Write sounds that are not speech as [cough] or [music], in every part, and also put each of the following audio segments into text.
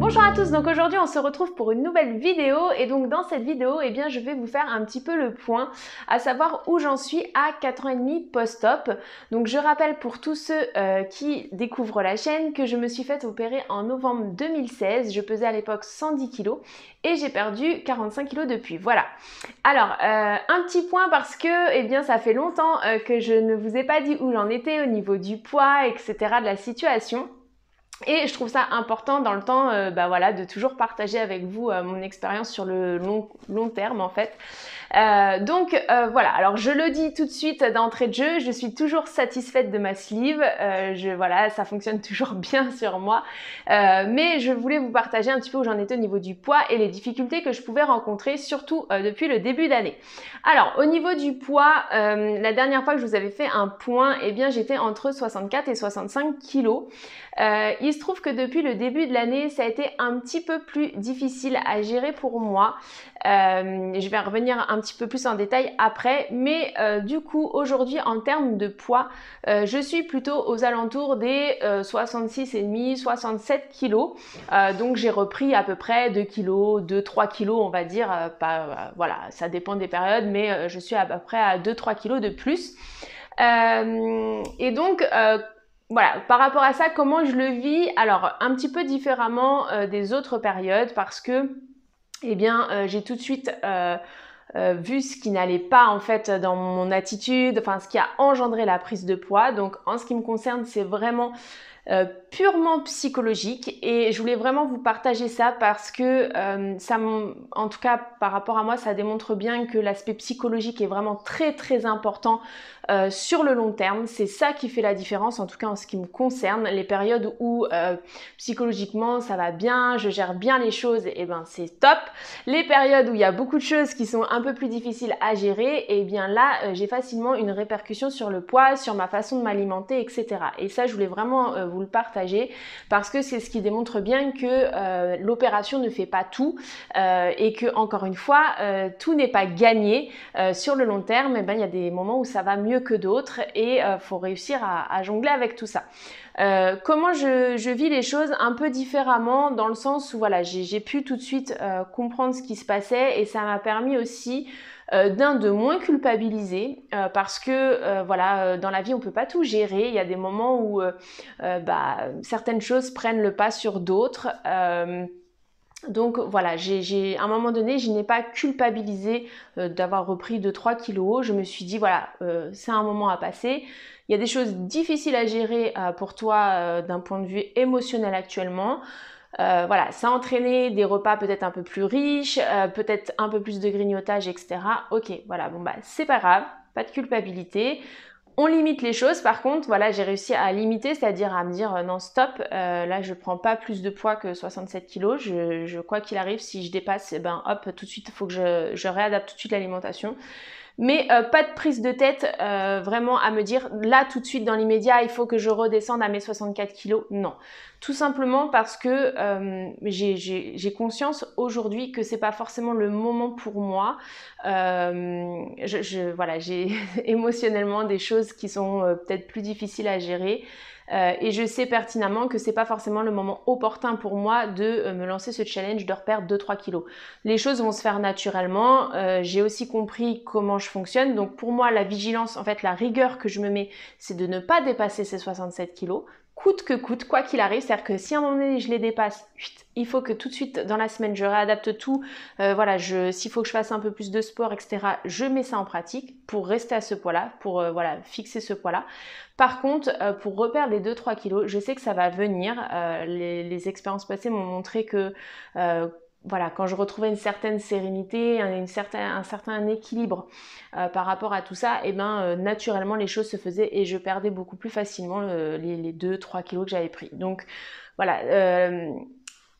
Bonjour à tous, donc aujourd'hui on se retrouve pour une nouvelle vidéo et donc dans cette vidéo eh bien, je vais vous faire un petit peu le point à savoir où j'en suis à 4 ans et demi post-op. Donc je rappelle pour tous ceux euh, qui découvrent la chaîne que je me suis faite opérer en novembre 2016, je pesais à l'époque 110 kg et j'ai perdu 45 kg depuis, voilà. Alors euh, un petit point parce que eh bien, ça fait longtemps euh, que je ne vous ai pas dit où j'en étais au niveau du poids etc de la situation. Et je trouve ça important dans le temps euh, bah voilà, de toujours partager avec vous euh, mon expérience sur le long, terme en fait. Euh, donc voilà, alors je le dis tout de suite d'entrée de jeu, je suis toujours satisfaite de ma sleeve, je, voilà, ça fonctionne [laughs] toujours bien sur moi, mais je voulais vous partager un petit peu où j'en étais au niveau du poids et les difficultés que je pouvais rencontrer, surtout depuis le début d'année. Alors au niveau du poids, la dernière fois que je vous avais fait un point, eh bien j'étais entre 64 et 65 kilos il se trouve que depuis le début de l'année, ça a été un petit peu plus difficile à gérer pour moi. Euh, je vais revenir un petit peu plus en détail après, mais euh, du coup aujourd'hui en termes de poids, euh, je suis plutôt aux alentours des 66,5, 67 kg donc j'ai repris à peu près 2 kg 2-3 kg on va dire. Pas, voilà, ça dépend des périodes, mais je suis à peu près à 2-3 kg de plus. et donc voilà, par rapport à ça, comment je le vis Alors, un petit peu différemment euh, des autres périodes parce que, eh bien, euh, j'ai tout de suite euh, vu ce qui n'allait pas en fait dans mon attitude, enfin ce qui a engendré la prise de poids. Donc, en ce qui me concerne, c'est vraiment euh, purement psychologique et je voulais vraiment vous partager ça parce que euh, ça en tout cas par rapport à moi ça démontre bien que l'aspect psychologique est vraiment très très important euh, sur le long terme c'est ça qui fait la différence en tout cas en ce qui me concerne les périodes où psychologiquement ça va bien je gère bien les choses et eh ben c'est top les périodes où il y a beaucoup de choses qui sont un peu plus difficiles à gérer et eh bien là j'ai facilement une répercussion sur le poids sur ma façon de m'alimenter etc et ça je voulais vraiment vous le partager parce que c'est ce qui démontre bien que euh, l'opération ne fait pas tout euh, et que encore une fois euh, tout n'est pas gagné sur le long terme. Et eh ben il y a des moments où ça va mieux que d'autres et faut réussir à, jongler avec tout ça. comment je, vis les choses un peu différemment dans le sens où voilà j'ai pu tout de suite comprendre ce qui se passait et ça m'a permis aussi euh, d'un de moins culpabiliser euh, parce que euh, voilà dans la vie on peut pas tout gérer il y a des moments où bah, certaines choses prennent le pas sur d'autres donc voilà, j'ai à un moment donné, je n'ai pas culpabilisé d'avoir repris 2-3 kilos. Je me suis dit, voilà, c'est un moment à passer. Il y a des choses difficiles à gérer pour toi d'un point de vue émotionnel actuellement. Euh, voilà, ça entraînait des repas peut-être un peu plus riches, euh, peut-être un peu plus de grignotage, etc. Ok, voilà, bon bah c'est pas grave, pas de culpabilité. On limite les choses, par contre, voilà, j'ai réussi à limiter, c'est-à-dire à me dire euh, non, stop, là je prends pas plus de poids que 67 kg, je, je, quoi qu'il arrive, si je dépasse, eh ben hop, tout de suite, il faut que je, je réadapte tout de suite l'alimentation. Mais euh, pas de prise de tête euh, vraiment à me dire là tout de suite dans l'immédiat, il faut que je redescende à mes 64 kilos. Non. Tout simplement parce que euh, j'ai conscience aujourd'hui que c'est pas forcément le moment pour moi. je, je voilà, j'ai [laughs] émotionnellement des choses qui sont peut-être plus difficiles à gérer. Euh, et je sais pertinemment que c'est pas forcément le moment opportun pour moi de euh, me lancer ce challenge de repère 2-3 kilos. Les choses vont se faire naturellement. Euh, j'ai aussi compris comment je fonctionne. Donc pour moi, la vigilance, en fait, la rigueur que je me mets, c'est de ne pas dépasser ces 67 kilos coûte que coûte, quoi qu'il arrive. C'est-à-dire que si à un moment donné je les dépasse, il faut que tout de suite dans la semaine je réadapte tout. Euh, voilà, s'il faut que je fasse un peu plus de sport, etc., je mets ça en pratique pour rester à ce poids-là, pour euh, voilà, fixer ce poids-là. Par contre, euh, pour reperdre les 2-3 kilos, je sais que ça va venir. les, les expériences passées m'ont montré que voilà, quand je retrouvais une certaine sérénité, une un certain équilibre euh, par rapport à tout ça, et eh ben euh, naturellement les choses se faisaient et je perdais beaucoup plus facilement euh, les, 2-3 kilos que j'avais pris. Donc voilà,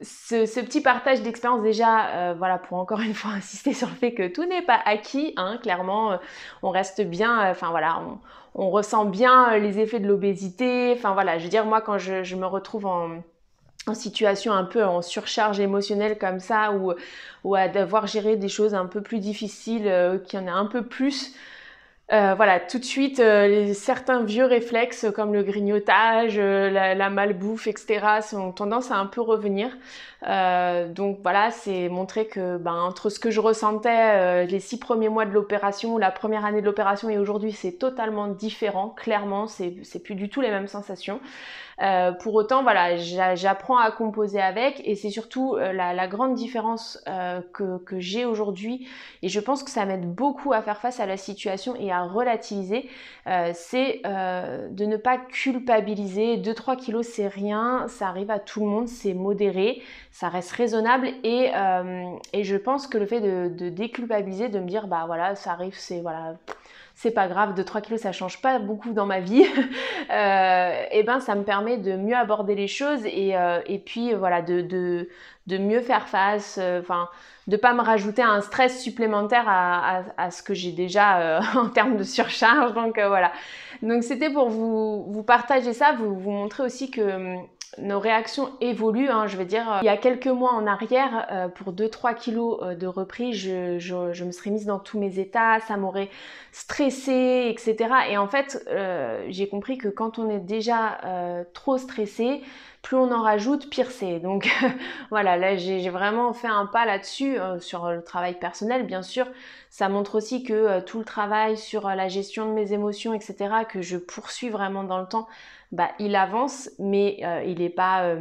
ce, petit partage d'expérience déjà, voilà, pour encore une fois [laughs] insister sur le fait que tout n'est pas acquis, hein, clairement, on reste bien, enfin voilà, on, ressent bien les effets de l'obésité, enfin voilà, je veux dire, moi quand je me retrouve en situation un peu en surcharge émotionnelle comme ça ou, à devoir gérer des choses un peu plus difficiles, euh, qui y en a un peu plus euh, voilà, tout de suite, euh, certains vieux réflexes euh, comme le grignotage, la, malbouffe, etc., ont tendance à un peu revenir. donc voilà, c'est montrer que ben, entre ce que je ressentais les six premiers mois de l'opération, la première année de l'opération et aujourd'hui, c'est totalement différent. Clairement, c'est plus du tout les mêmes sensations. pour autant, voilà, j'apprends à composer avec et c'est surtout la, grande différence que, que j'ai aujourd'hui. Et je pense que ça m'aide beaucoup à faire face à la situation et à relativiser, euh, c'est euh, de ne pas culpabiliser. 2-3 kilos, c'est rien, ça arrive à tout le monde, c'est modéré, ça reste raisonnable et, euh, et, je pense que le fait de déculpabiliser, de me dire bah voilà, ça arrive, c'est voilà c'est pas grave, de 3 kilos ça change pas beaucoup dans ma vie, [laughs] euh, eh et ben ça me permet de mieux aborder les choses et, euh, puis euh, voilà, de, de, mieux faire face, enfin de pas me rajouter un stress supplémentaire à, ce que j'ai déjà [laughs] en termes de surcharge. Donc voilà. Donc c'était pour vous, vous partager ça, vous, vous montrer aussi que hum, nos réactions évoluent. Hein. je veux dire, euh, il y a quelques mois en arrière, euh, pour 2-3 kilos euh, de reprise, je, me serais mise dans tous mes états, ça m'aurait stressée, etc. Et en fait, j'ai compris que quand on est déjà trop stressé, plus on en rajoute, pire c'est. Donc [laughs] voilà, là j'ai vraiment fait un pas là-dessus euh, sur le travail personnel, bien sûr. Ça montre aussi que euh, tout le travail sur euh, la gestion de mes émotions, etc., que je poursuis vraiment dans le temps, bah, il avance, mais il n'est pas,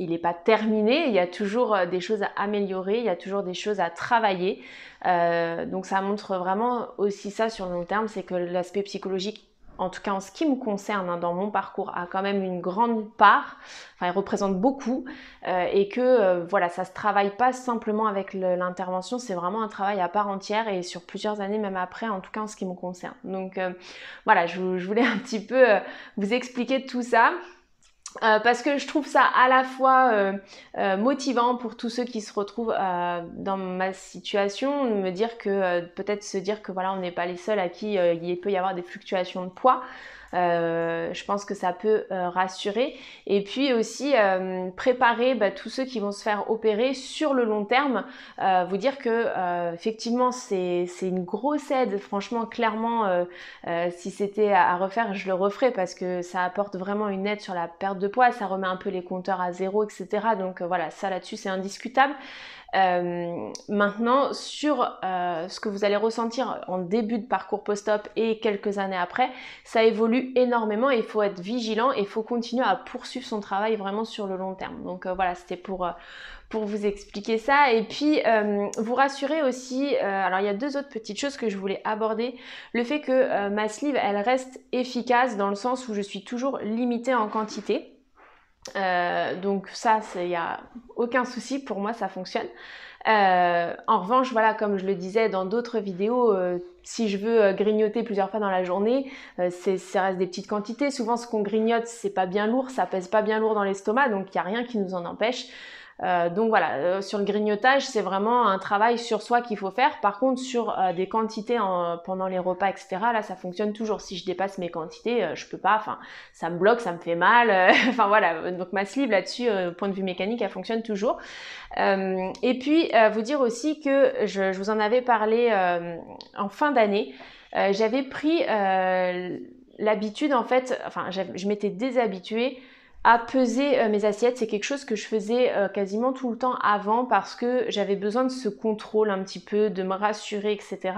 il pas terminé. Il y a toujours des choses à améliorer, il y a toujours des choses à travailler. donc ça montre vraiment aussi ça sur le long terme, c'est que l'aspect psychologique en tout cas en ce qui me concerne, hein, dans mon parcours, a quand même une grande part, enfin il représente beaucoup, euh, et que euh, voilà, ça se travaille pas simplement avec l'intervention, c'est vraiment un travail à part entière et sur plusieurs années même après, en tout cas en ce qui me concerne. Donc euh, voilà, je, voulais un petit peu vous expliquer tout ça. Euh, parce que je trouve ça à la fois euh, euh, motivant pour tous ceux qui se retrouvent dans ma situation, de me dire que peut-être se dire que voilà, on n'est pas les seuls à qui il peut y avoir des fluctuations de poids. Euh, je pense que ça peut euh, rassurer. Et puis aussi euh, préparer bah, tous ceux qui vont se faire opérer sur le long terme. vous dire que effectivement c'est une grosse aide. Franchement, clairement, si c'était à refaire, je le referais parce que ça apporte vraiment une aide sur la perte de poids, ça remet un peu les compteurs à zéro, etc. Donc voilà, ça là-dessus c'est indiscutable. Euh, maintenant, sur euh, ce que vous allez ressentir en début de parcours post-op et quelques années après, ça évolue énormément et il faut être vigilant et il faut continuer à poursuivre son travail vraiment sur le long terme. Donc euh, voilà, c'était pour, pour vous expliquer ça et puis vous rassurer aussi. alors il y a deux autres petites choses que je voulais aborder. Le fait que ma sleeve elle reste efficace dans le sens où je suis toujours limitée en quantité. donc ça, il y a aucun souci, pour moi ça fonctionne. Euh, en revanche, voilà, comme je le disais dans d'autres vidéos, euh, si je veux euh, grignoter plusieurs fois dans la journée, c'est ça reste des petites quantités. Souvent, ce qu'on grignote, c'est pas bien lourd, ça pèse pas bien lourd dans l'estomac, donc il n'y a rien qui nous en empêche. Euh, donc voilà, euh, sur le grignotage, c'est vraiment un travail sur soi qu'il faut faire. Par contre, sur euh, des quantités pendant les repas, etc., là, ça fonctionne toujours. Si je dépasse mes quantités, je peux pas. Enfin, ça me bloque, ça me fait mal. [laughs] Enfin voilà. Donc ma slip là-dessus, point de vue mécanique, elle fonctionne toujours. et puis vous dire aussi que je, je vous en avais parlé en fin d'année. j'avais pris l'habitude en fait. Enfin, je m'étais déshabituée à peser euh, mes assiettes, c'est quelque chose que je faisais euh, quasiment tout le temps avant parce que j'avais besoin de ce contrôle un petit peu, de me rassurer, etc.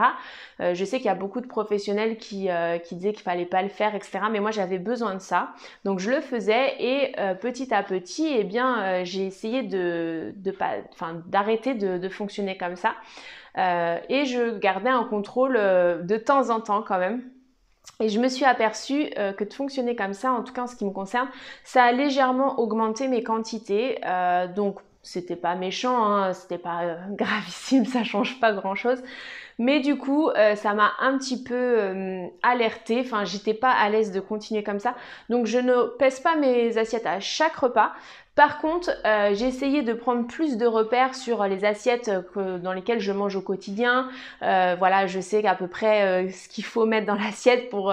Euh, je sais qu'il y a beaucoup de professionnels qui, disaient qu'il fallait pas le faire, etc. Mais moi j'avais besoin de ça, donc je le faisais et petit à petit, eh bien j'ai essayé de, pas, enfin d'arrêter de, fonctionner comme ça. et je gardais un contrôle de temps en temps quand même et je me suis aperçue euh, que de fonctionner comme ça, en tout cas en ce qui me concerne, ça a légèrement augmenté mes quantités. Euh, donc c'était pas méchant, hein, c'était pas euh, [laughs] gravissime, ça change pas grand chose. Mais du coup, euh, ça m'a un petit peu euh, alertée. Enfin, j'étais pas à l'aise de continuer comme ça. Donc, je ne pèse pas mes assiettes à chaque repas. Par contre, euh, j'ai essayé de prendre plus de repères sur les assiettes dans lesquelles je mange au quotidien. voilà, je sais à peu près ce qu'il faut mettre dans [laughs] l'assiette pour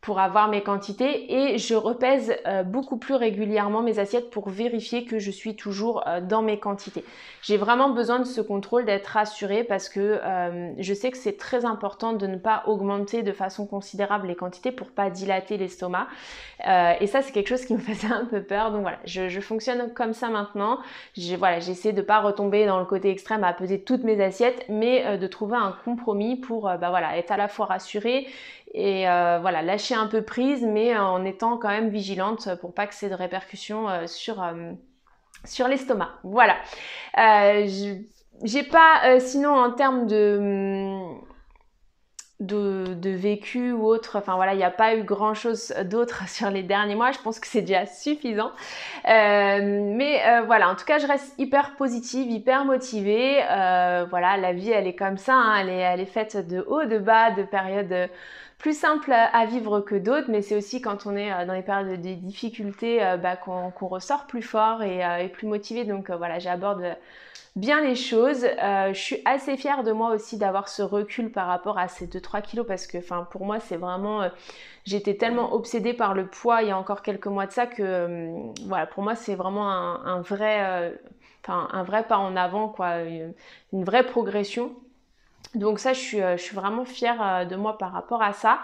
pour avoir mes quantités et je repèse euh, beaucoup plus régulièrement mes assiettes pour vérifier que je suis toujours euh, dans mes quantités. J'ai vraiment besoin de ce contrôle, d'être rassurée parce que euh, je sais que c'est très important de ne pas augmenter de façon considérable les quantités pour pas dilater l'estomac. et ça, c'est quelque chose qui me [laughs] faisait un peu peur. Donc voilà, je, fonctionne comme ça maintenant. Je, voilà, j'essaie de pas retomber dans le côté extrême à peser toutes mes assiettes, mais de trouver un compromis pour bah, voilà, être à la fois rassurée et euh, voilà, lâcher un peu prise, mais en étant quand même vigilante pour pas que c'est de répercussions euh, sur, euh, sur l'estomac. Voilà. j'ai pas, sinon en termes mm, de... De, vécu ou autre. Enfin voilà, il n'y a pas eu grand chose d'autre [laughs] sur les derniers mois. Je pense que c'est déjà suffisant. mais voilà, en tout cas, je reste hyper positive, hyper motivée. voilà, la vie, elle est comme ça. Hein. Elle, est, elle est faite de haut, de bas, de périodes plus simple à vivre que d'autres, mais c'est aussi quand on est euh, dans les périodes de difficultés euh, bah, qu'on ressort plus fort et, euh, plus motivé. Donc voilà, j'aborde bien les choses. je suis assez fière de moi aussi d'avoir ce recul par rapport à ces 2-3 kilos parce que enfin pour moi c'est vraiment... J'étais tellement obsédée par le poids il y a encore quelques mois de ça que voilà pour moi c'est vraiment un, vrai... un vrai pas en avant, quoi, une vraie progression. Donc ça, je suis, euh, je suis, vraiment fière euh, de moi par rapport à ça.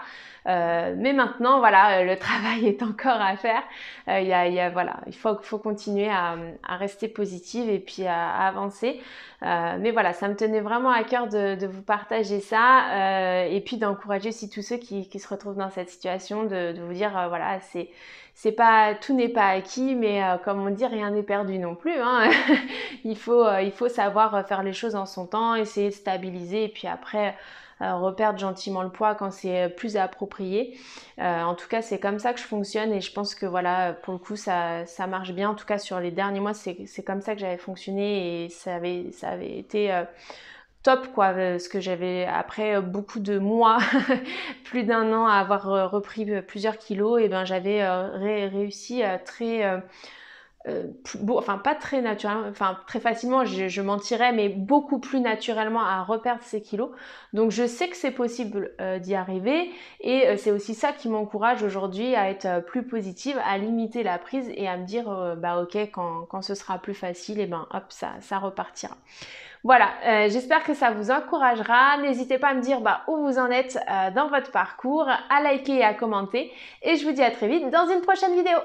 Euh, mais maintenant, voilà, le [laughs] travail est encore à faire. voilà, il faut, faut continuer à, rester positive et puis à, avancer. mais voilà, ça me tenait vraiment à cœur de, vous partager ça et puis d'encourager aussi tous ceux qui, se retrouvent dans cette situation, de vous dire, voilà, c'est c'est pas tout n'est pas acquis, mais euh, comme on dit, rien n'est perdu non plus. Hein. [laughs] il, faut, euh, il faut savoir euh, faire les choses en son temps, essayer de stabiliser et puis après reperdre gentiment le poids quand c'est plus approprié. en tout cas, c'est comme ça que je fonctionne et je pense que voilà, pour le coup, ça, ça marche bien. En tout cas, sur les derniers mois, c'est comme ça que j'avais fonctionné et ça avait, ça avait été quoi parce euh, que j'avais après euh, beaucoup de mois [laughs] plus d'un an à avoir euh, repris plusieurs kilos et ben j'avais réussi à très enfin pas très naturellement, enfin très facilement, je, mentirais, mais beaucoup plus naturellement à reperdre ces kilos. Donc je sais que c'est possible d'y arriver et c'est aussi ça qui m'encourage aujourd'hui à être plus positive, à limiter la prise et à me dire bah ok quand, quand ce sera plus facile et ben hop ça, ça repartira. Voilà, euh, j'espère que ça vous encouragera. N'hésitez pas à me dire bah, où vous en êtes euh, dans votre parcours, à liker et à commenter. Et je vous dis à très vite dans une prochaine vidéo.